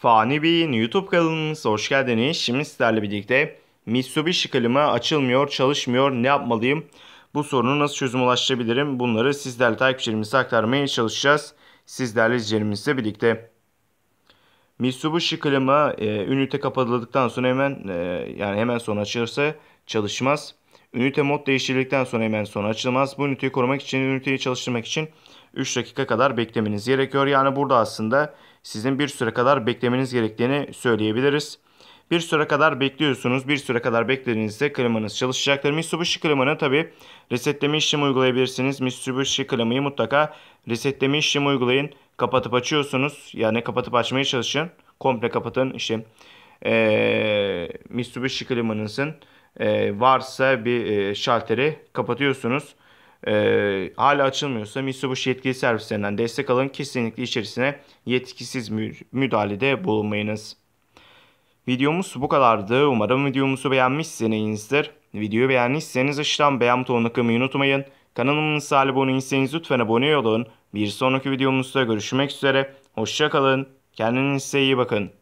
Fani Bey'in YouTube kanalımıza hoş geldiniz. Şimdi sizlerle birlikte Mitsubishi klima açılmıyor, çalışmıyor, ne yapmalıyım? Bu sorunu nasıl çözüm ulaştırabilirim? Bunları sizlerle takipçilerimize aktarmaya çalışacağız. Sizlerle izleyicilerimizle birlikte. Mitsubishi klima e, ünite kapatıldıktan sonra hemen e, yani hemen sonra açılırsa çalışmaz. Ünite mod değiştirildikten sonra hemen son açılmaz. Bu üniteyi korumak için, üniteyi çalıştırmak için 3 dakika kadar beklemeniz gerekiyor. Yani burada aslında sizin bir süre kadar beklemeniz gerektiğini söyleyebiliriz. Bir süre kadar bekliyorsunuz. Bir süre kadar beklediğinizde klimanız çalışacaktır. Mitsubishi klimanı tabi resetleme işlemi uygulayabilirsiniz. Mitsubishi klimayı mutlaka resetleme işlemi uygulayın. Kapatıp açıyorsunuz. Yani kapatıp açmaya çalışın. Komple kapatın. İşte ee, Mitsubishi klimanızın e, varsa bir e, şalteri kapatıyorsunuz. E, hala açılmıyorsa Mitsubishi yetkili servislerinden destek alın. Kesinlikle içerisine yetkisiz müdahalede bulunmayınız. Videomuz bu kadardı. Umarım videomuzu beğenmişsinizdir. Videoyu beğendiyseniz aşağıdan beğen butonuna kılmayı unutmayın. Kanalımıza abone değilseniz lütfen abone olun. Bir sonraki videomuzda görüşmek üzere. Hoşçakalın. Kendinize iyi bakın.